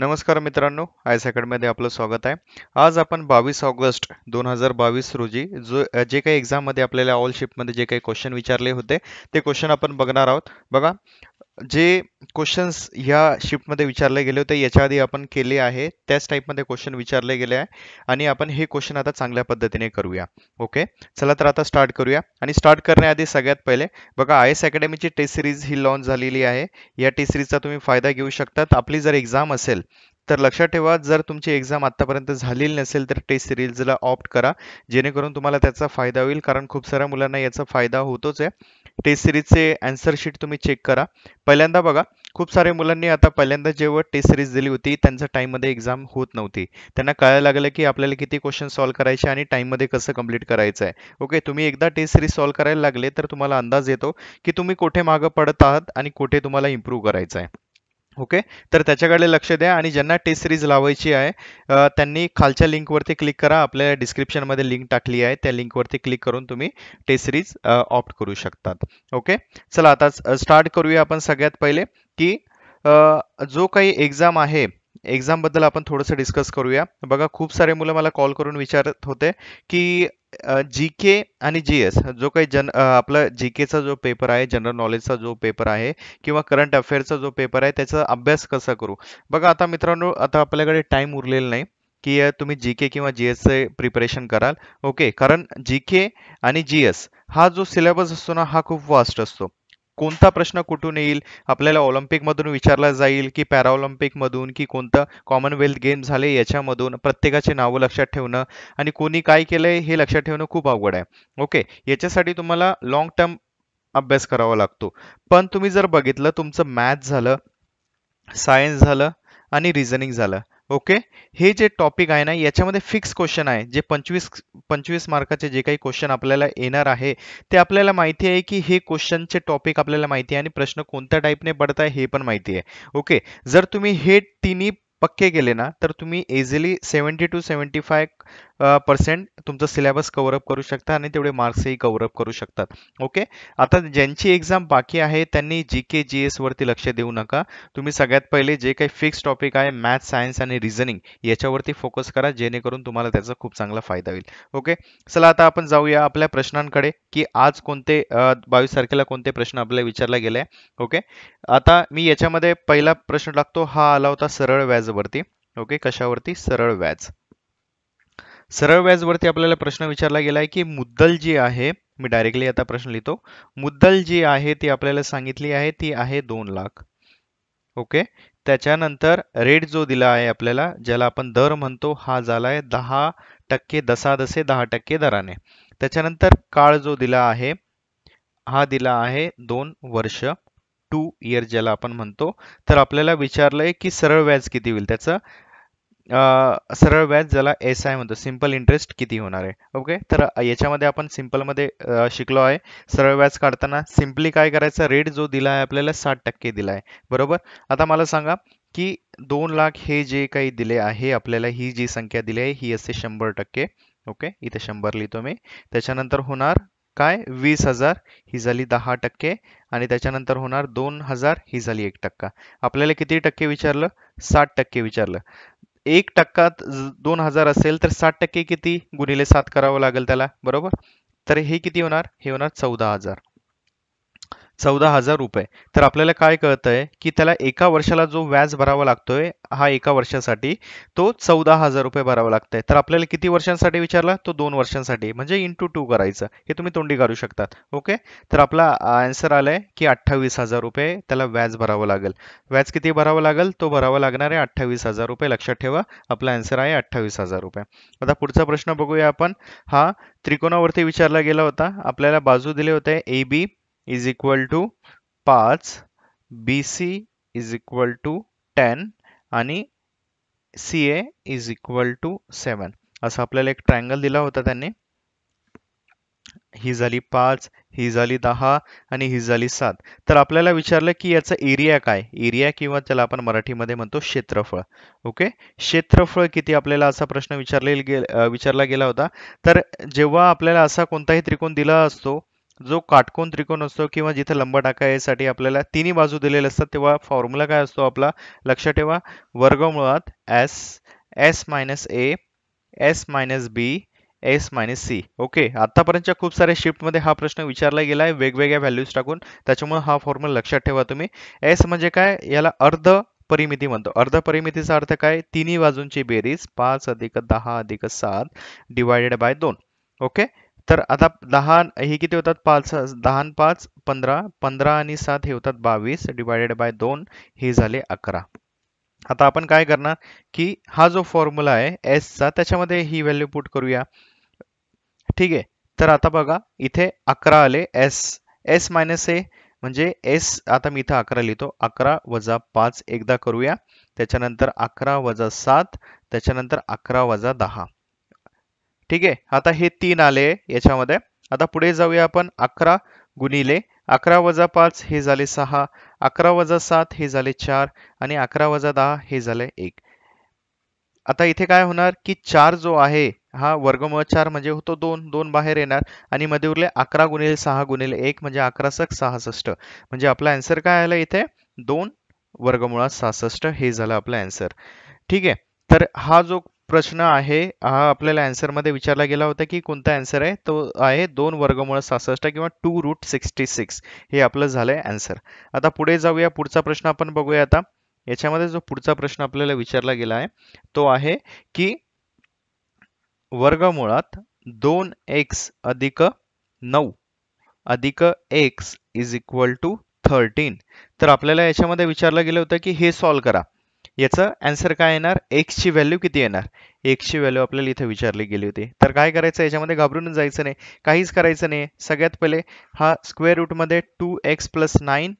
नमस्कार मित्रांनो आय सॅकडमध्ये आपलं स्वागत आहे आज आपण बावीस ऑगस्ट दोन हजार बावीस रोजी जो जे काही एक्झाममध्ये आपल्याला ऑल शिपमध्ये जे काही क्वेश्चन विचारले होते ते क्वेश्चन आपण बघणार आहोत बघा जे क्वेश्चन्स ह्या शिफ्टमध्ये विचारले गेले होते याच्या आधी आपण केले आहे त्याच टाईपमध्ये क्वेश्चन विचारले गेले आहे आणि आपण हे क्वेश्चन आता चांगल्या पद्धतीने करूया ओके चला तर आता स्टार्ट करूया आणि स्टार्ट करण्याआधी सगळ्यात पहिले बघा आय एस अकॅडमीची टेस्ट सिरीज ही लॉन्च झालेली आहे या टेस्ट सिरीजचा तुम्ही फायदा घेऊ शकतात आपली जर एक्झाम असेल तर लक्षात ठेवा जर तुमची एक्झाम आतापर्यंत झालेली नसेल तर टेस्ट सिरीजला ऑप्ट करा जेणेकरून तुम्हाला त्याचा फायदा होईल कारण खूप साऱ्या मुलांना याचा फायदा होतोच आहे टेस्ट सिरीजचे अँसर शीट तुम्ही चेक करा पहिल्यांदा बघा खूप सारे मुलांनी आता पहिल्यांदा जेव्हा टेस्ट सिरीज दिली होती त्यांचा टाईममध्ये एक्झाम होत नव्हती त्यांना कळायला लागलं की आपल्याला किती क्वेश्चन सॉल्व्ह करायचे आणि टाईममध्ये कसं कंप्लीट करायचं आहे ओके तुम्ही एकदा टेस्ट सिरीज सॉल्व करायला लागले तर तुम्हाला अंदाज येतो की तुम्ही कुठे मागं पडत आहात आणि कुठे तुम्हाला इम्प्रूव्ह करायचं आहे ओके तर त्याच्याकडे लक्ष द्या आणि ज्यांना टेस्ट सिरीज लावायची आहे त्यांनी खालच्या लिंकवरती क्लिक करा आपल्या डिस्क्रिप्शनमध्ये लिंक टाकली आहे त्या लिंकवरती क्लिक करून तुम्ही टेस्ट सिरीज ऑप्ट करू शकतात ओके चला आता स्टार्ट करूया आपण सगळ्यात पहिले की जो काही एक्झाम आहे एक्झामबद्दल आपण थोडंसं डिस्कस करूया बघा खूप सारे मुलं मला कॉल करून विचारत होते की जी के आणि जी एस जो काही जन आपला जी केचा जो पेपर आहे जनरल नॉलेजचा जो पेपर आहे किंवा करंट अफेअरचा जो पेपर आहे त्याचा अभ्यास कसा करू बघा आता मित्रांनो आता आपल्याकडे टाईम उरलेला नाही की तुम्ही जी के किंवा जी एसचे प्रिपरेशन कराल ओके कारण जी के आणि जी एस हा जो सिलेबस असतो ना हा खूप वास्ट असतो कोणता प्रश्न कुठून येईल आपल्याला ऑलिम्पिकमधून विचारला जाईल की पॅराऑलिम्पिकमधून की कोणतं कॉमनवेल्थ गेम झाले याच्यामधून प्रत्येकाचे नावं लक्षात ठेवणं आणि कोणी काय केलं हे लक्षात ठेवणं खूप अवघड आहे ओके याच्यासाठी तुम्हाला लाँग टर्म अभ्यास करावा लागतो पण तुम्ही जर बघितलं तुमचं मॅथ झालं सायन्स झालं आणि रिझनिंग झालं ओके हे जे टॉपिक आहे ना याच्यामध्ये फिक्स क्वेश्चन आहे जे पंचवीस पंचवीस मार्काचे जे काही क्वेश्चन आपल्याला येणार आहे ते आपल्याला माहिती आहे की हे क्वेश्चनचे टॉपिक आपल्याला माहिती आहे आणि प्रश्न कोणत्या टाईपने पडत आहे हे पण माहिती आहे ओके जर तुम्ही हे तिन्ही पक्के केले ना तर तुम्ही easily seventy two seventy five percent तुमचा सिलेबस अप करू शकता आणि तेवढे मार्क्सही अप करू शकतात ओके आता ज्यांची एक्झाम बाकी आहे त्यांनी जी के जी एसवरती लक्ष देऊ नका तुम्ही सगळ्यात पहिले जे काही फिक्स टॉपिक आहे मॅथ सायन्स आणि रिझनिंग याच्यावरती फोकस करा जेणेकरून तुम्हाला त्याचा खूप चांगला फायदा होईल ओके चला आता आपण जाऊया आपल्या प्रश्नांकडे की आज कोणते बावीस तारखेला कोणते प्रश्न आपल्याला विचारला गेले ओके आता मी याच्यामध्ये पहिला प्रश्न लागतो हा आला होता सरळ व्याज व्याजवरती ओके कशावरती सरळ व्याज सरळ व्याजवरती आपल्याला प्रश्न विचारला गेला आहे की मुद्दल जी आहे मी डायरेक्टली आता प्रश्न लिहितो मुद्दल जी आहे ती आपल्याला सांगितली आहे ती आहे दोन लाख ओके त्याच्यानंतर रेट जो दिला आहे आपल्याला ज्याला आपण दर म्हणतो हा झालाय दहा टक्के दसादसे दहा टक्के दराने त्याच्यानंतर काळ जो दिला आहे हा दिला आहे दोन वर्ष टू इयर ज्याला आपण म्हणतो तर आपल्याला विचारलंय की सरळ व्याज किती होईल त्याचं सरळ व्याज ज्याला एस आय म्हणतो सिंपल इंटरेस्ट किती होणार आहे ओके तर याच्यामध्ये आपण सिंपलमध्ये शिकलो आहे सरळ व्याज काढताना सिम्पली काय करायचं रेट जो दिला आहे आपल्याला साठ टक्के दिला आहे बरोबर आता मला सांगा की दोन लाख हे जे काही दिले आहे आपल्याला ही जी संख्या दिली आहे ही असते शंभर टक्के ओके इथे शंभर लिहितो मी त्याच्यानंतर होणार काय वीस हजार ही झाली दहा टक्के आणि त्याच्यानंतर होणार दोन हजार ही झाली एक टक्का आपल्याला किती टक्के विचारलं साठ टक्के विचारलं एक टक्का दोन हजार असेल तर साठ टक्के किती गुणिले सात करावं लागेल त्याला बरोबर तर हे किती होणार हे होणार चौदा हजार चौदा हजार रुपये तर आपल्याला काय आहे की त्याला एका वर्षाला जो व्याज भरावा लागतोय हा एका वर्षासाठी तो चौदा हजार रुपये भरावा लागतंय तर आपल्याला किती वर्षांसाठी विचारला तो दोन वर्षांसाठी म्हणजे इंटू टू करायचं हे तुम्ही तोंडी काढू शकतात ओके तर आपला आन्सर आलाय की अठ्ठावीस हजार रुपये त्याला व्याज भरावं लागेल व्याज किती भरावं लागेल तो भरावा लागणार आहे अठ्ठावीस हजार रुपये लक्षात ठेवा आपला आन्सर आहे अठ्ठावीस हजार रुपये आता पुढचा प्रश्न बघूया आपण हा त्रिकोणावरती विचारला गेला होता आपल्याला बाजू दिले होते A B is equal to पाच B C is equal to ten आणि C A is equal to seven असं आपल्याला एक ट्रायंगल दिला होता त्यांनी ही झाली पाच ही झाली दहा आणि ही झाली सात तर आपल्याला विचारलं की याचा एरिया काय एरिया किंवा त्याला आपण मराठीमध्ये म्हणतो क्षेत्रफळ ओके क्षेत्रफळ किती आपल्याला असा प्रश्न विचारले विचारला गेला होता तर जेव्हा आपल्याला असा कोणताही त्रिकोण दिला असतो जो काटकोन त्रिकोण असतो किंवा जिथे लंब टाका यासाठी आपल्याला तिन्ही बाजू दिलेले असतात तेव्हा फॉर्म्युला काय असतो आपला लक्षात ठेवा वर्गमुळात S S minus A S minus B S minus C okay आतापर्यंतच्या खूप साऱ्या शिफ्टमध्ये हा प्रश्न विचारला गेला आहे वेगवेगळ्या व्हॅल्यूज टाकून त्याच्यामुळे हा फॉर्म्युला लक्षात ठेवा तुम्ही एस म्हणजे काय याला अर्ध परिमिती म्हणतो अर्ध परिमितीचा अर्थ काय तिन्ही बाजूंची बेरीज पाच अधिक दहा अधिक सात डिवायडेड बाय दोन ओके तर आता दहा हे किती होतात पाच दहा पाच पंधरा पंधरा आणि सात हे होतात बावीस डिवायडेड बाय दोन हे झाले अकरा आता आपण काय करणार की हा जो फॉर्म्युला आहे एसचा त्याच्यामध्ये ही व्हॅल्यू पुट करूया ठीक आहे तर आता बघा इथे अकरा आले एस एस मायनस ए म्हणजे एस आता मी इथं अकरा लिहितो अकरा वजा पाच एकदा करूया त्याच्यानंतर अकरा वजा सात त्याच्यानंतर अकरा वजा दहा ठीक आहे आता हे तीन आले याच्यामध्ये आता पुढे जाऊया आपण अकरा गुणिले अकरा वजा पाच हे झाले सहा अकरा वजा सात हे झाले चार आणि अकरा वजा दहा हे झाले एक आता इथे काय होणार की चार जो आहे हा वर्गमूळ चार म्हणजे होतो दोन दोन बाहेर येणार आणि मध्ये उरले अकरा गुणिले सहा गुणिले एक म्हणजे अकरा सक सहासष्ट म्हणजे आपला अँसर काय आला इथे दोन वर्गमुळात सहासष्ट हे झालं आपला अँसर ठीक आहे तर हा जो प्रश्न आहे हा आपल्याला मध्ये विचारला गेला होता की कोणता आन्सर आहे तो आहे दोन वर्गमुळं सासष्ट किंवा टू रूट सिक्स्टी सिक्स हे आपलं झालंय अँसर आता पुढे जाऊया पुढचा प्रश्न आपण बघूया आता याच्यामध्ये जो पुढचा प्रश्न आपल्याला विचारला गेला आहे तो आहे की वर्गमुळात दोन एक्स अधिक नऊ अधिक X is equal to thirteen तर आपल्याला याच्यामध्ये विचारलं गेलं होतं की हे सॉल्व करा याचं आन्सर काय येणार एक्सची व्हॅल्यू किती येणार एक्सची व्हॅल्यू आपल्याला इथे विचारली गेली होती तर काय करायचं याच्यामध्ये घाबरून जायचं नाही काहीच करायचं नाही सगळ्यात पहिले हा स्क्वेअर रूटमध्ये टू एक्स प्लस नाईन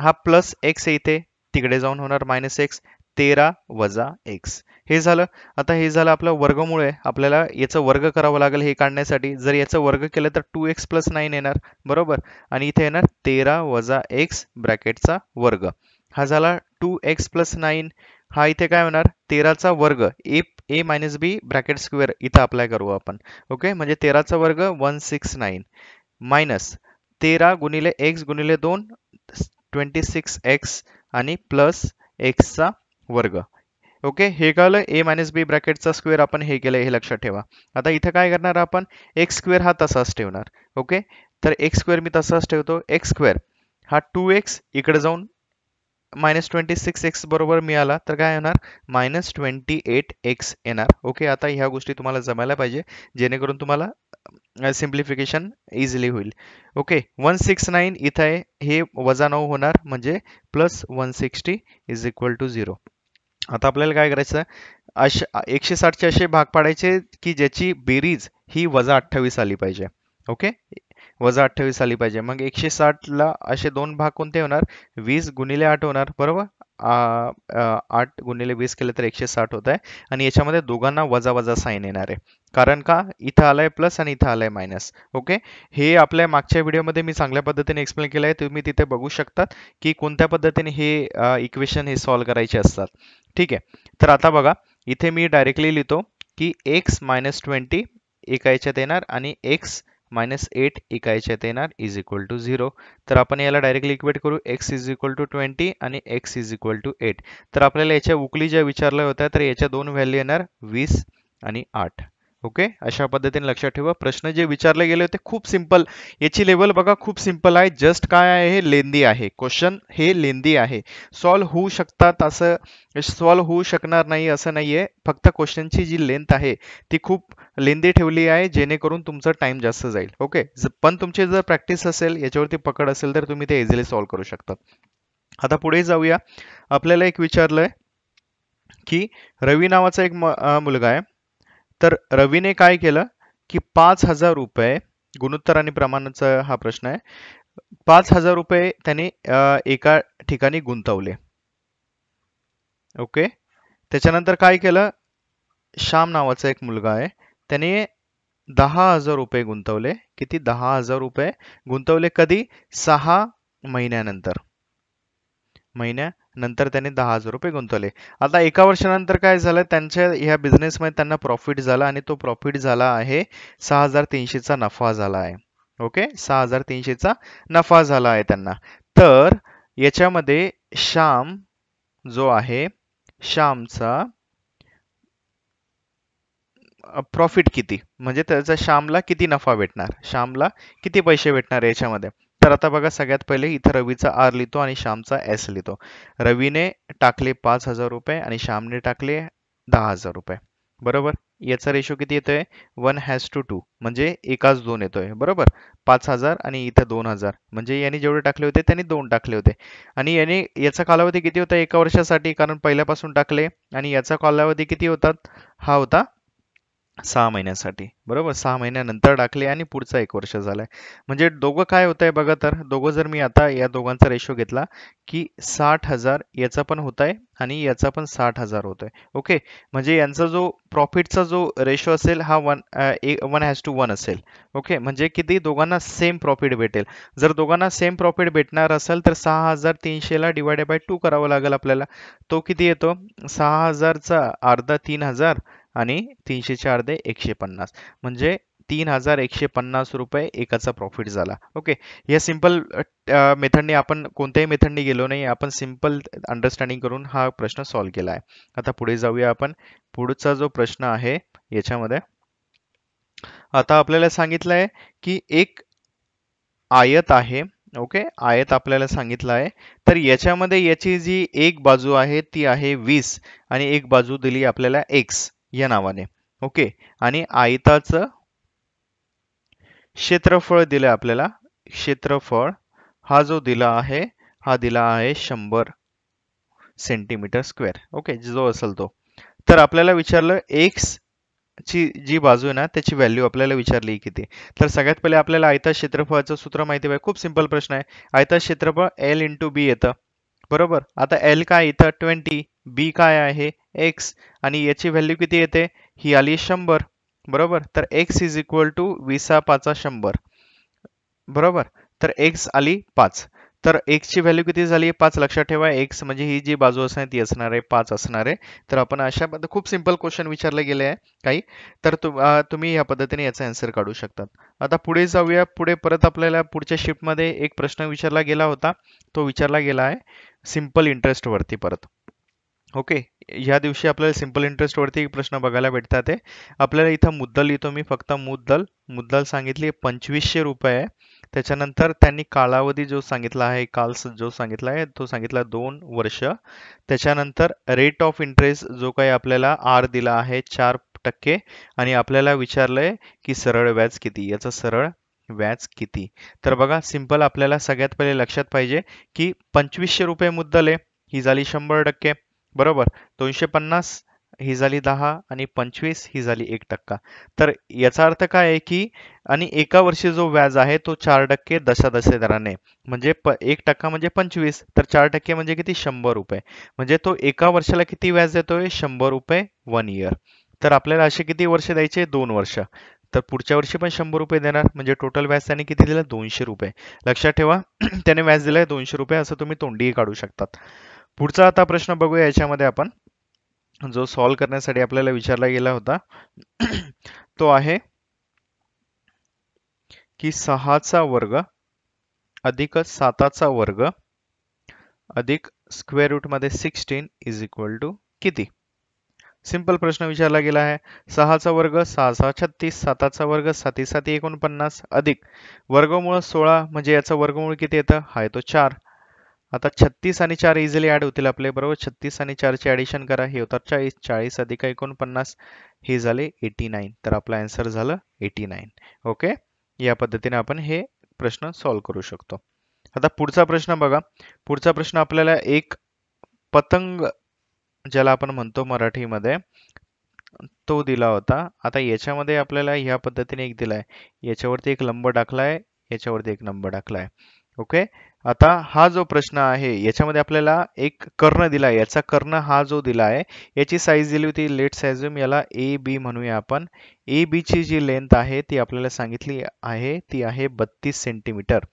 हा प्लस एक्स इथे तिकडे जाऊन होणार मायनस एक्स तेरा वजा एक्स हे झालं आता हे झालं आपलं वर्गमुळे आपल्याला याचं वर्ग करावं लागेल हे काढण्यासाठी जर याचं वर्ग केलं तर टू एक्स प्लस नाईन येणार बरोबर आणि इथे येणार तेरा वजा एक्स ब्रॅकेटचा वर्ग हा झाला टू एक्स प्लस नाईन हा इथे काय होणार तेराचा वर्ग A A minus B bracket square इथं अप्लाय करू आपण ओके म्हणजे तेराचा वर्ग वन सिक्स नाईन मायनस तेरा गुणिले एक्स गुणिले दोन ट्वेंटी सिक्स एक्स आणि प्लस एक्सचा वर्ग ओके हे कळलं ए मायनस बी ब्रॅकेटचा स्क्वेअर आपण हे केलं हे लक्षात ठेवा आता इथं काय करणार आपण एक्स स्क्वेअर हा तसाच ठेवणार ओके तर एक्स स्क्वेअर मी तसाच ठेवतो एक्स स्क्वेअर हा टू एक्स इकडे जाऊन मायनस ट्वेंटी सिक्स एक्स बरोबर मिळाला तर काय येणार मायनस ट्वेंटी एट एक्स येणार ओके आता ह्या गोष्टी तुम्हाला जमायला पाहिजे जेणेकरून तुम्हाला सिम्प्लिफिकेशन इझिली होईल ओके वन सिक्स नाईन इथं आहे हे वजा नऊ होणार म्हणजे plus one sixty is equal to zero आता आपल्याला काय करायचं अशा एकशे साठचे असे भाग पाडायचे की ज्याची बेरीज ही वजा अठ्ठावीस आली पाहिजे ओके वजा अठ्ठावीस आली पाहिजे मग एकशे ला असे दोन भाग कोणते होणार वीस गुणिले आठ होणार बरोबर आठ गुणिले वीस केले तर एकशे साठ होत आहे आणि याच्यामध्ये दोघांना वजा वजा साईन येणार आहे कारण का इथं आलाय प्लस आणि इथं आलाय मायनस ओके हे आपल्या मागच्या व्हिडिओमध्ये मी चांगल्या पद्धतीने एक्सप्लेन केलं आहे तुम्ही तिथे बघू शकतात की कोणत्या पद्धतीने हे इक्वेशन हे सॉल्व्ह करायचे असतात ठीक आहे तर आता बघा इथे मी डायरेक्टली लिहितो की एक्स मायनस ट्वेंटी एका याच्यात येणार आणि एक्स मायनस एट इकायच्या येणार इज इक्वल टू झिरो तर आपण याला डायरेक्टली इक्वेट करू X is equal to twenty आणि X is equal to eight तर आपल्याला याच्या उकली ज्या विचारल्या होत्या तर याच्या दोन व्हॅल्यू येणार वीस आणि आठ ओके अशा पद्धतीने लक्षात ठेवा प्रश्न जे विचारले गेले होते खूप सिंपल याची लेवल बघा खूप सिंपल आहे जस्ट काय आहे हे लेंदी आहे क्वेश्चन हे लेंदी आहे सॉल्व होऊ शकतात असं सॉल्व होऊ शकणार नाही असं नाही आहे फक्त क्वेश्चनची जी लेंथ आहे ती खूप लेंदी ठेवली आहे जेणेकरून तुमचा टाइम जास्त जाईल ओके पण तुमची जर प्रॅक्टिस असेल याच्यावरती पकड असेल तर तुम्ही ते इझिली सॉल्व्ह करू शकता आता पुढे जाऊया आपल्याला एक विचारलं की रवी नावाचा एक मुलगा आहे तर रवीने काय केलं की पाच हजार रुपये गुणोत्तर आणि प्रमाणाचा हा प्रश्न आहे पाच हजार रुपये त्याने एका ठिकाणी गुंतवले ओके त्याच्यानंतर काय केलं श्याम नावाचा एक मुलगा आहे त्याने दहा हजार रुपये गुंतवले किती दहा हजार रुपये गुंतवले कधी सहा महिन्यानंतर महिन्यानंतर त्यांनी दहा हजार रुपये गुंतवले आता एका वर्षानंतर काय झालं त्यांच्या ह्या बिझनेसमध्ये त्यांना प्रॉफिट झाला आणि तो प्रॉफिट झाला आहे सहा हजार तीनशेचा नफा झाला आहे ओके सहा हजार तीनशेचा नफा झाला आहे त्यांना तर याच्यामध्ये श्याम जो आहे श्यामचा प्रॉफिट किती म्हणजे त्याचा श्यामला किती नफा भेटणार श्यामला किती पैसे भेटणार याच्यामध्ये तर आता बघा सगळ्यात पहिले इथं रवीचा आर लिहितो आणि श्यामचा एस लिहितो रवीने टाकले पाच हजार रुपये आणि श्यामने टाकले दहा हजार रुपये बरोबर याचा रेशो किती येतोय वन हॅज टू टू म्हणजे एकाच दोन येतोय बरोबर पाच हजार आणि इथं दोन हजार म्हणजे याने जेवढे टाकले होते त्यांनी दोन टाकले होते आणि याने याचा कालावधी किती होता एका वर्षासाठी कारण पहिल्यापासून टाकले आणि याचा कालावधी किती होतात हा होता सहा महिन्यासाठी बरोबर सहा महिन्यानंतर टाकले आणि पुढचा एक वर्ष झालाय म्हणजे दोघं काय होत आहे बघा तर दोघं जर मी आता या दोघांचा रेशो घेतला की साठ हजार याचा पण होत आहे आणि याचा पण साठ हजार होत आहे ओके म्हणजे यांचा जो प्रॉफिटचा जो रेशो असेल हा one A one has two one असेल ओके म्हणजे किती दोघांना सेम प्रॉफिट भेटेल जर दोघांना सेम प्रॉफिट भेटणार असेल तर सहा हजार तीनशेला डिवायडेड बाय टू करावं लागेल आपल्याला तो किती येतो सहा हजारचा अर्धा तीन हजार आणि तीनशे चार दे एकशे पन्नास म्हणजे तीन हजार एकशे पन्नास रुपये एकाचा प्रॉफिट झाला ओके या सिम्पल मेथडने आपण कोणत्याही मेथडने गेलो नाही आपण सिम्पल अंडरस्टँडिंग करून हा प्रश्न सॉल्व्ह केला आहे आता पुढे जाऊया आपण पुढचा जो प्रश्न आहे याच्यामध्ये आता आपल्याला सांगितलं आहे की एक आयत आहे ओके आयत आपल्याला सांगितलं आहे तर याच्यामध्ये याची जी एक बाजू आहे ती आहे वीस आणि एक बाजू दिली आपल्याला एक्स या नावाने ओके आणि आयताचं क्षेत्रफळ दिलं आपल्याला क्षेत्रफळ हा जो दिला आहे हा दिला आहे शंभर सेंटीमीटर स्क्वेअर ओके जो असेल तो तर आपल्याला विचारलं एक्स ची जी बाजू आहे ना त्याची व्हॅल्यू आपल्याला विचारली किती तर सगळ्यात पहिले आपल्याला आयता क्षेत्रफळाचं सूत्र माहिती पाहिजे खूप सिंपल प्रश्न आहे आयता क्षेत्रफळ एल इंटू बी येतं बरोबर आता एल काय इथं ट्वेंटी बी काय आहे एक्स आणि याची व्हॅल्यू किती येते ही आली शंभर बरोबर तर एक्स इज इक्वल टू विसा पाचा शंभर बरोबर तर एक्स आली पाच तर एक्सची व्हॅल्यू किती झाली पाच लक्षात ठेवा एक्स म्हणजे ही जी बाजू असणार ती असणार आहे पाच असणार आहे तर आपण अशा खूप सिंपल क्वेश्चन विचारले गेले आहे काही तर तु, तुम्ही या पद्धतीने याचा आन्सर काढू शकतात आता पुढे जाऊया पुढे परत आपल्याला पुढच्या शिफ्टमध्ये एक प्रश्न विचारला गेला होता तो विचारला गेला आहे सिम्पल इंटरेस्टवरती परत ओके या दिवशी आपल्याला सिम्पल इंटरेस्टवरती प्रश्न बघायला भेटतात ते आपल्याला इथं मुद्दल येतो मी फक्त मुद्दल मुद्दल सांगितली पंचवीसशे रुपये आहे त्याच्यानंतर त्यांनी कालावधी जो सांगितला आहे काल जो सांगितला आहे तो सांगितला दोन वर्ष त्याच्यानंतर रेट ऑफ इंटरेस्ट जो काही आपल्याला आर दिला आहे चार टक्के आणि आपल्याला विचारलंय की सरळ व्याज किती याचं सरळ व्याज किती तर बघा सिंपल आपल्याला सगळ्यात पहिले लक्षात पाहिजे की पंचवीसशे रुपये मुद्दल आहे ही झाली शंभर टक्के बरोबर दोनशे पन्नास ही झाली दहा आणि पंचवीस ही झाली एक टक्का तर याचा अर्थ काय आहे की आणि एका वर्षी जो व्याज आहे तो चार टक्के दशादशे दराने म्हणजे एक टक्का म्हणजे पंचवीस तर चार टक्के म्हणजे किती शंभर रुपये म्हणजे तो एका वर्षाला किती व्याज देतोय शंभर रुपये वन इयर तर आपल्याला असे किती वर्ष द्यायचे दोन वर्ष तर पुढच्या वर्षी पण शंभर रुपये देणार म्हणजे टोटल व्याज त्याने किती दिलं दोनशे रुपये लक्षात ठेवा त्याने व्याज दिलंय दोनशे रुपये असं तुम्ही तोंडीही काढू शकतात पुढचा आता प्रश्न बघूया याच्यामध्ये आपण जो सॉल्व्ह करण्यासाठी आपल्याला विचारला गेला होता तो आहे की सहाचा वर्ग अधिक साताचा वर्ग अधिक स्क्वेअर रूटमध्ये सिक्स्टीन इज इक्वल टू किती सिंपल प्रश्न विचारला गेला आहे सहाचा वर्ग सहा सहा छत्तीस साताचा वर्ग साती साती एकोणपन्नास अधिक वर्गमूळ सोळा म्हणजे याचा वर्गमूळ किती येतं हा येतो चार आता छत्तीस आणि चार इझिली ॲड होतील आपले बरोबर छत्तीस आणि चारची ॲडिशन करा हे होतात चाळीस चाळीस अधिक एकोणपन्नास हे झाले एटी नाईन तर आपला ॲन्सर झालं एटी नाईन ओके या पद्धतीने आपण हे प्रश्न सॉल्व करू शकतो आता पुढचा प्रश्न बघा पुढचा प्रश्न आपल्याला एक पतंग ज्याला आपण म्हणतो मराठीमध्ये तो दिला होता आता याच्यामध्ये आपल्याला ह्या पद्धतीने एक दिलाय याच्यावरती एक लंब टाकलाय याच्यावरती एक नंबर टाकलाय ओके आता हा जो प्रश्न आहे याच्यामध्ये आपल्याला एक कर्ण दिला आहे याचा कर्ण हा जो दिला आहे याची साईज दिली होती लेट साईज याला ए बी म्हणूया आपण ए बीची जी लेंथ आहे ती आपल्याला सांगितली आहे ती आहे बत्तीस सेंटीमीटर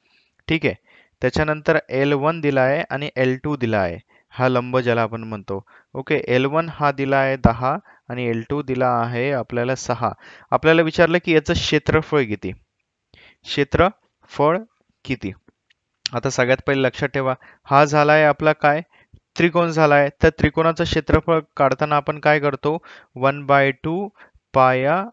ठीक आहे त्याच्यानंतर एल वन दिला आहे आणि एल टू दिला आहे हा लंब ज्याला आपण म्हणतो ओके एल वन हा दिला आहे दहा आणि एल टू दिला आहे आपल्याला सहा आपल्याला विचारलं की याचं क्षेत्रफळ किती क्षेत्रफळ किती आता सगळ्यात पहिले लक्षात ठेवा हा झाला आहे आपला काय त्रिकोण झाला आहे तर त्रिकोणाचं क्षेत्रफळ काढताना आपण काय करतो वन बाय टू पाया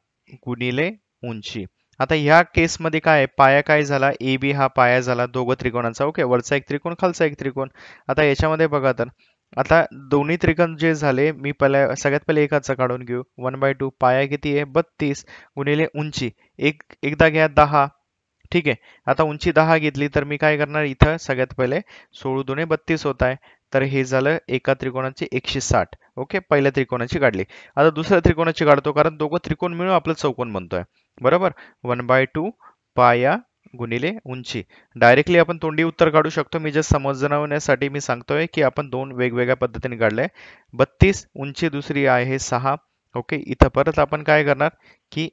गुणिले उंची आता ह्या केसमध्ये काय आहे पाया काय झाला ए बी हा पाया झाला दोघं त्रिकोणाचा ओके वरचा एक त्रिकोण खालचा एक त्रिकोण आता याच्यामध्ये बघा तर आता दोन्ही त्रिकोण जे झाले मी पहिल्या सगळ्यात पहिले एकाचा काढून घेऊ वन बाय टू पाया किती आहे बत्तीस गुणिले उंची एक एकदा घ्या दहा ठीक आहे आता उंची दहा घेतली तर मी काय करणार इथं सगळ्यात पहिले सोळू दोन्ही बत्तीस होत आहे तर हे झालं एका त्रिकोणाची एकशे साठ ओके पहिल्या त्रिकोणाची काढली आता दुसऱ्या त्रिकोणाची काढतो कारण दोघं त्रिकोण मिळून आपलं चौकोन बनतोय बरोबर वन बाय टू पाया गुणिले उंची डायरेक्टली आपण तोंडी उत्तर काढू शकतो मी जे समजण्यासाठी मी सांगतोय की आपण दोन वेगवेगळ्या पद्धतीने काढलंय बत्तीस उंची दुसरी आहे सहा ओके इथं परत आपण काय करणार की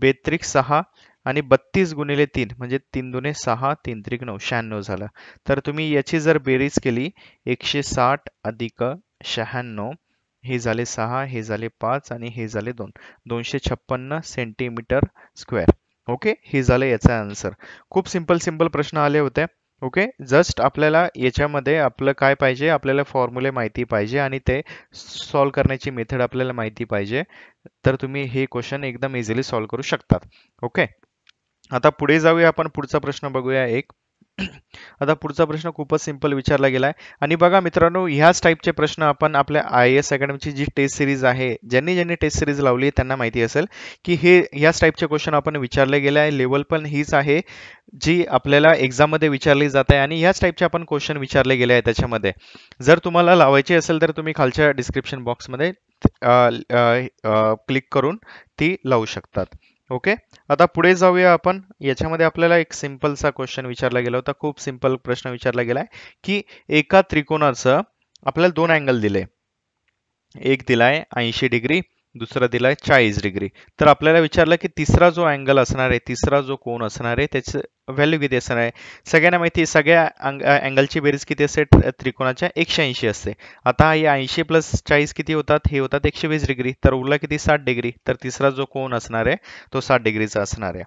बेत्रिक सहा आणि बत्तीस गुणिले तीन म्हणजे तीन दुने सहा तीन त्रिक नऊ शहाण्णव झालं तर तुम्ही याची जर बेरीज केली एकशे साठ अधिक शहाण्णव हे झाले सहा हे झाले पाच आणि हे झाले दोन दोनशे छप्पन्न सेंटीमीटर स्क्वेअर ओके हे झालं याचा आन्सर खूप सिंपल सिंपल प्रश्न आले होते ओके जस्ट आपल्याला याच्यामध्ये आपलं काय पाहिजे आपल्याला फॉर्म्युले माहिती पाहिजे आणि ते सॉल्व करण्याची मेथड आपल्याला माहिती पाहिजे तर तुम्ही हे क्वेश्चन एकदम इझिली सॉल्व करू शकतात ओके आता पुढे जाऊया आपण पुढचा प्रश्न बघूया एक आता पुढचा प्रश्न खूपच सिंपल विचारला गेला आहे आणि बघा मित्रांनो ह्याच टाईपचे प्रश्न आपण आपल्या आय एस अकॅडमीची जी टेस्ट सिरीज आहे ज्यांनी ज्यांनी टेस्ट सिरीज लावली आहे त्यांना माहिती असेल की हे ह्याच टाईपचे क्वेश्चन आपण विचारले गेले आहे लेवल पण हीच आहे जी आपल्याला एक्झाममध्ये विचारली जात आहे आणि ह्याच टाईपचे आपण क्वेश्चन विचारले गेले आहे त्याच्यामध्ये जर तुम्हाला लावायची असेल तर तुम्ही खालच्या डिस्क्रिप्शन बॉक्समध्ये क्लिक करून ती लावू शकतात ओके आता पुढे जाऊया आपण याच्यामध्ये आपल्याला एक सा क्वेश्चन विचारला गेला होता खूप सिंपल प्रश्न विचारला गेलाय की एका त्रिकोणाचं आपल्याला दोन अँगल दिले एक दिलाय ऐंशी डिग्री दुसरा दिलाय आहे चाळीस डिग्री तर आपल्याला विचारलं की तिसरा जो अँगल असणार आहे तिसरा जो कोण असणार आहे त्याचं व्हॅल्यू किती असणार आहे सगळ्यांना माहिती आहे सगळ्या अँगलची बेरीज किती असते त्रिकोणाच्या एकशे ऐंशी असते आता हे ऐंशी प्लस चाळीस किती होतात हे होतात एकशे वीस डिग्री तर उरला किती साठ डिग्री तर तिसरा जो कोण असणार आहे तो साठ डिग्रीचा असणार आहे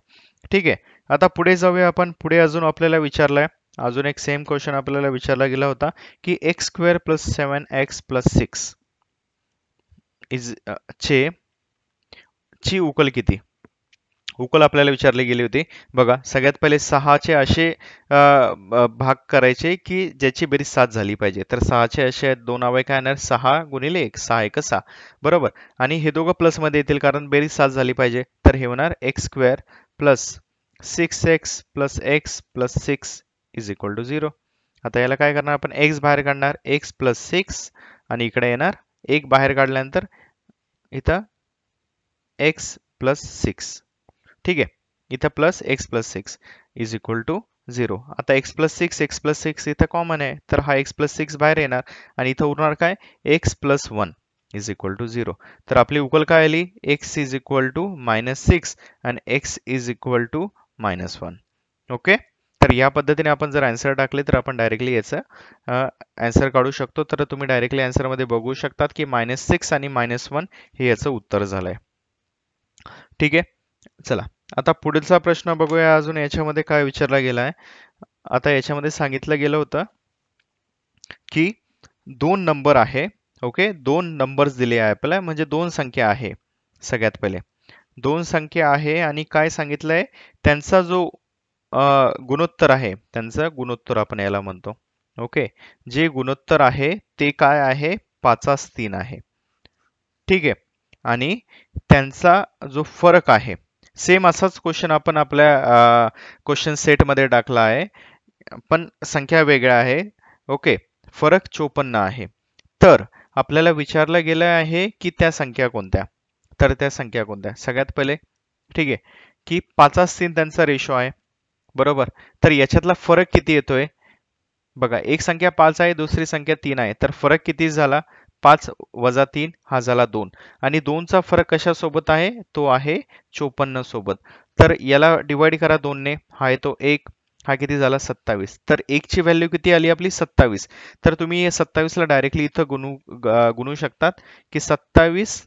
ठीक आहे आता पुढे जाऊया आपण पुढे अजून आपल्याला विचारलाय अजून एक सेम क्वेश्चन आपल्याला विचारला गेला होता की X square plus seven X plus six is चे ची उकल किती उकल आपल्याला विचारली गेली होती बघा सगळ्यात पहिले सहाचे असे भाग करायचे की ज्याची बेरीज सात झाली पाहिजे तर सहाचे असे आहेत दोन अवय काय येणार सहा गुणिले एक सहा एक सहा बरोबर आणि हे दोघं प्लसमध्ये येतील कारण बेरीज सात झाली पाहिजे तर हे होणार X square plus six X plus X plus six is equal to zero आता याला काय करणार आपण एक्स बाहेर काढणार एक्स प्लस सिक्स आणि इकडे येणार एक बाहेर काढल्यानंतर इथं एक्स प्लस सिक्स ठीक आहे इथं plus X plus six is equal to zero आता X plus six X plus six इथं कॉमन आहे तर हा एक्स प्लस सिक्स बाहेर येणार आणि इथं उरणार काय X plus one is equal to zero तर आपली उकल काय आली X is equal to minus six आणि X is equal to minus one okay तर या पद्धतीने आपण जर आन्सर टाकले तर आपण डायरेक्टली याचं आन्सर काढू शकतो तर तुम्ही डायरेक्टली मध्ये बघू शकतात की मायनस सिक्स आणि मायनस वन हे याचं उत्तर झालंय ठीक आहे चला आता पुढचा प्रश्न बघूया अजून याच्यामध्ये काय विचारला गेलाय आता याच्यामध्ये सांगितलं गेलं होतं की दोन नंबर आहे ओके दोन नंबर्स दिले आहे आपल्याला म्हणजे दोन संख्या आहे सगळ्यात पहिले दोन संख्या आहे आणि काय सांगितलंय त्यांचा जो गुणोत्तर आहे त्यांचं गुणोत्तर आपण याला म्हणतो ओके जे गुणोत्तर आहे ते काय आहे पाचास तीन आहे ठीक आहे आणि त्यांचा जो फरक आहे सेम असाच क्वेश्चन आपण आपल्या क्वेश्चन सेटमध्ये टाकला आहे पण संख्या वेगळ्या आहे ओके फरक चोपन्न आहे तर आपल्याला विचारलं गेलं आहे की त्या संख्या कोणत्या तर त्या संख्या कोणत्या सगळ्यात पहिले ठीक आहे की पाचास तीन त्यांचा रेशो आहे बरोबर तर याच्यातला फरक किती येतोय बघा एक संख्या पाच आहे दुसरी संख्या तीन आहे तर फरक किती झाला पाच वजा तीन हा झाला दोन आणि दोनचा फरक कशासोबत आहे तो आहे चोपन्न सोबत तर याला डिवाइड करा दोनने हा येतो एक हा किती झाला सत्तावीस तर एकची व्हॅल्यू किती आली आपली सत्तावीस तर तुम्ही सत्तावीसला डायरेक्टली इथं गुणू गुणू शकतात की सत्तावीस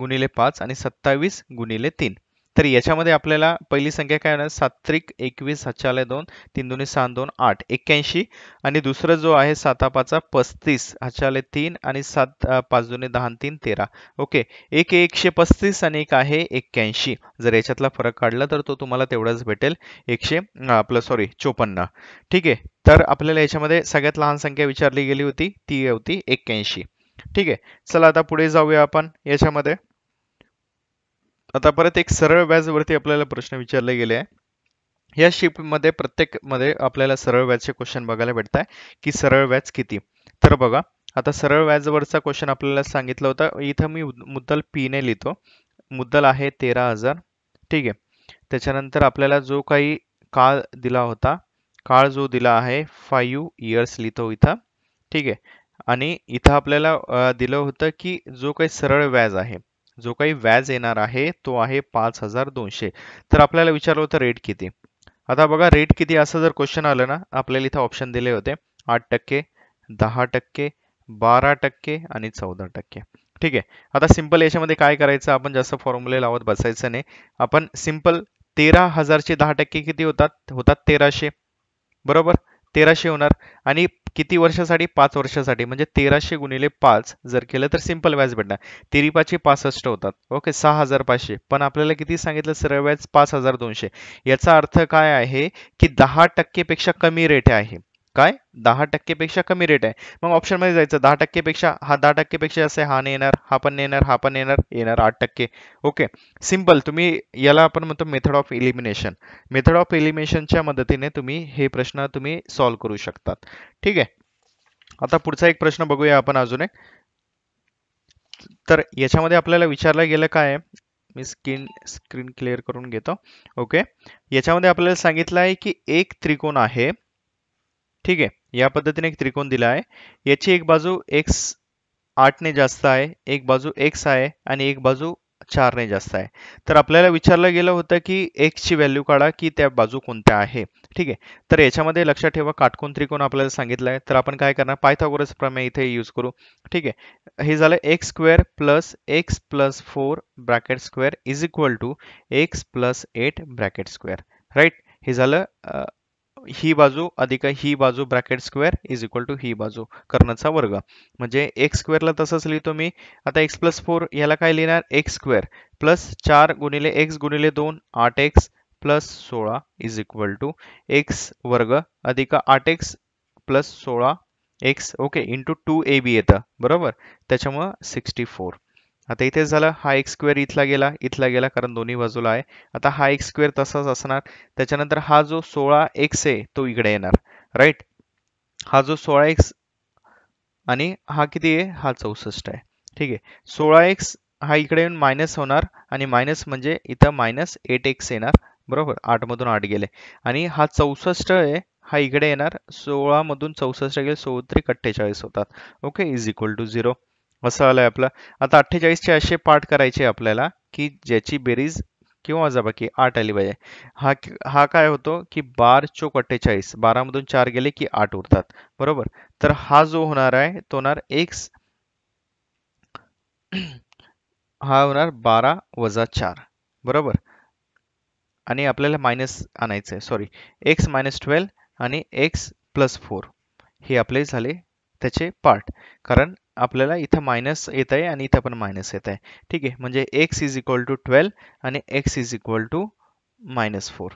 गुणिले पाच आणि सत्तावीस गुणिले तीन तर याच्यामध्ये आपल्याला पहिली संख्या काय होणार सात्रिक एकवीस हचालय दोन तीन दोन्ही सहा दोन आठ एक्क्याऐंशी आणि दुसरं जो आहे साता पाचा पस्तीस हचालय तीन आणि सात पाच दोन दहा तीन तेरा ओके एक एकशे पस्तीस आणि एक आहे एक्क्याऐंशी जर याच्यातला फरक काढला तर तो तुम्हाला तेवढाच भेटेल एकशे आपलं सॉरी चोपन्न ठीक आहे तर आपल्याला याच्यामध्ये सगळ्यात लहान संख्या विचारली गेली होती ती होती एक्क्याऐंशी ठीक आहे चला आता पुढे जाऊया आपण याच्यामध्ये आता परत एक सरळ व्याजवरती आपल्याला प्रश्न विचारले गेले आहे या शिफ्टमध्ये प्रत्येकमध्ये आपल्याला सरळ व्याजचे क्वेश्चन बघायला भेटत आहे की सरळ व्याज किती तर बघा आता सरळ व्याजवरचा क्वेश्चन आपल्याला सांगितलं होतं इथं मी मुद्दल पीने लिहितो मुद्दल आहे तेरा हजार ठीक आहे त्याच्यानंतर आपल्याला जो काही काळ दिला होता काळ जो दिला आहे फाईव्ह इयर्स लिहितो इथं ठीक आहे आणि इथं आपल्याला दिलं होतं की जो काही सरळ व्याज आहे जो काही व्याज येणार आहे तो आहे पाच हजार दोनशे तर आपल्याला विचारलं होतं रेट किती आता बघा रेट किती असं जर क्वेश्चन आलं ना आपल्याला इथं ऑप्शन दिले होते आठ टक्के दहा टक्के बारा टक्के आणि चौदा टक्के ठीक आहे आता सिंपल याच्यामध्ये काय करायचं आपण जास्त फॉर्म्युले लावत बसायचं नाही आपण सिंपल तेरा हजारचे दहा टक्के किती होतात होतात तेराशे बरोबर तेराशे होणार आणि किती वर्षासाठी पाच वर्षासाठी म्हणजे तेराशे गुणिले पाच जर केलं तर सिंपल व्याज भेटणार तेरी पाचशे पासष्ट होतात ओके सहा हजार पाचशे पण आपल्याला किती सांगितलं सरळ व्याज पाच हजार दोनशे याचा अर्थ काय आहे की दहा टक्केपेक्षा कमी रेट आहे काय दहा टक्केपेक्षा कमी रेट आहे मग ऑप्शनमध्ये जायचं दहा टक्केपेक्षा हा दहा टक्केपेक्षा असे हा नाही येणार हा पण येणार हा पण येणार येणार आठ टक्के ओके सिम्पल तुम्ही याला आपण म्हणतो method of elimination method of एलिमिनेशनच्या मदतीने तुम्ही हे प्रश्न तुम्ही सॉल्व्ह करू शकतात ठीक आहे आता पुढचा एक प्रश्न बघूया आपण अजून एक तर याच्यामध्ये आपल्याला विचारलं गेलं काय मी स्क्रीन स्क्रीन क्लिअर करून घेतो ओके याच्यामध्ये आपल्याला सांगितलं आहे की एक त्रिकोण आहे ठीक आहे या पद्धतीने एक त्रिकोण दिला आहे याची एक बाजू एक्स आठने जास्त आहे एक बाजू एक्स आहे आणि एक बाजू चारने जास्त आहे तर आपल्याला विचारलं गेलं होतं की एक्सची व्हॅल्यू काढा की त्या बाजू कोणत्या आहे ठीक आहे तर याच्यामध्ये लक्षात ठेवा काटकोण त्रिकोण आपल्याला सांगितलं आहे तर आपण काय करणार पायथागोरस प्रमेय इथे यूज करू ठीक आहे हे झालं X square plus X plus four bracket square is equal to X plus eight bracket square right हे झालं ही बाजू अधिक ही बाजू bracket square is equal to ही बाजू कर्णचा वर्ग म्हणजे एक्स स्क्वेअरला तसंच लिहितो मी आता एक्स प्लस फोर याला काय लिहिणार एक्स स्क्वेअर प्लस चार गुणिले एक्स गुणिले दोन आठ एक्स प्लस सोळा इज इक्वल टू एक्स वर्ग अधिक आठ एक्स प्लस सोळा X okay into two A B येतं बरोबर त्याच्यामुळं सिक्स्टी फोर आता इथेच झालं हा एक स्क्वेअर इथला गेला इथला गेला कारण दोन्ही बाजूला आहे आता हा एक स्क्वेअर तसाच असणार त्याच्यानंतर हा जो सोळा एक्स आहे तो इकडे येणार राईट हा जो सोळा एक्स आणि हा किती आहे हा चौसष्ट आहे ठीक आहे सोळा एक्स हा इकडे येऊन मायनस होणार आणि मायनस म्हणजे इथं मायनस एट एक्स येणार बरोबर आठमधून आठ गेले आणि हा चौसष्ट आहे हा इकडे येणार सोळामधून चौसष्ट गेले सोळा त्रिक अठ्ठेचाळीस होतात okay is equal to zero असं आलं आहे आपलं आता अठ्ठेचाळीसचे असे पाठ करायचे आपल्याला की ज्याची बेरीज किंवा वजाबाकी आठ आली पाहिजे हा हा काय होतो की बार चोक अठ्ठेचाळीस बारामधून चार गेले की आठ उरतात बरोबर तर हा जो होणार आहे तो होणार एक्स हा होणार बारा वजा चार बरोबर आणि आपल्याला मायनस आणायचं आहे सॉरी एक्स मायनस ट्वेल्व आणि एक्स प्लस फोर हे आपले झाले त्याचे पार्ट कारण आपल्याला इथं मायनस येत आहे आणि इथं पण मायनस येत आहे ठीक आहे म्हणजे X is equal to twelve आणि X is equal to minus four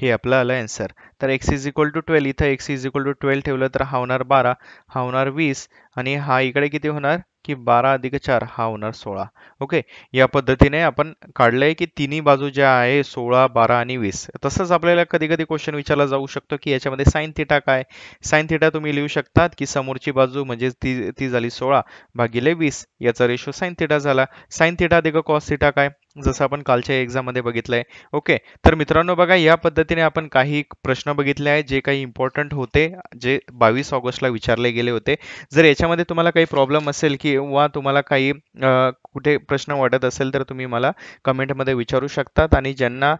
हे आपलं आलं आन्सर तर X is equal to twelve इथं X is equal to twelve ठेवलं तर हा होणार बारा हा होणार वीस आणि हा इकडे किती होणार की बारा अधिक चार हा होणार सोळा ओके या पद्धतीने आपण काढलंय की तिन्ही बाजू ज्या आहे सोळा बारा आणि वीस तसंच आपल्याला कधी कधी क्वेश्चन विचारला जाऊ शकतो की याच्यामध्ये साईन थिटा काय साईन थिटा तुम्ही लिहू शकतात की समोरची बाजू म्हणजे ती ती झाली सोळा भागिले वीस याचा रेशो साईन थिटा झाला साईन थिटा अधिक कॉस थिटा काय जसं आपण कालच्या एक्झाममध्ये बघितलंय ओके तर मित्रांनो बघा या पद्धतीने आपण काही प्रश्न बघितले आहे जे काही इम्पॉर्टंट होते जे बावीस ऑगस्टला विचारले गेले होते जर याच्या त्याच्यामध्ये तुम्हाला काही प्रॉब्लेम असेल किंवा तुम्हाला काही कुठे प्रश्न वाटत असेल तर तुम्ही मला कमेंटमध्ये विचारू शकतात आणि ज्यांना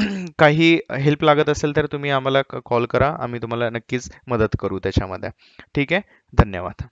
काही हेल्प लागत असेल तर तुम्ही आम्हाला कॉल करा आम्ही तुम्हाला नक्कीच मदत करू त्याच्यामध्ये ठीक आहे धन्यवाद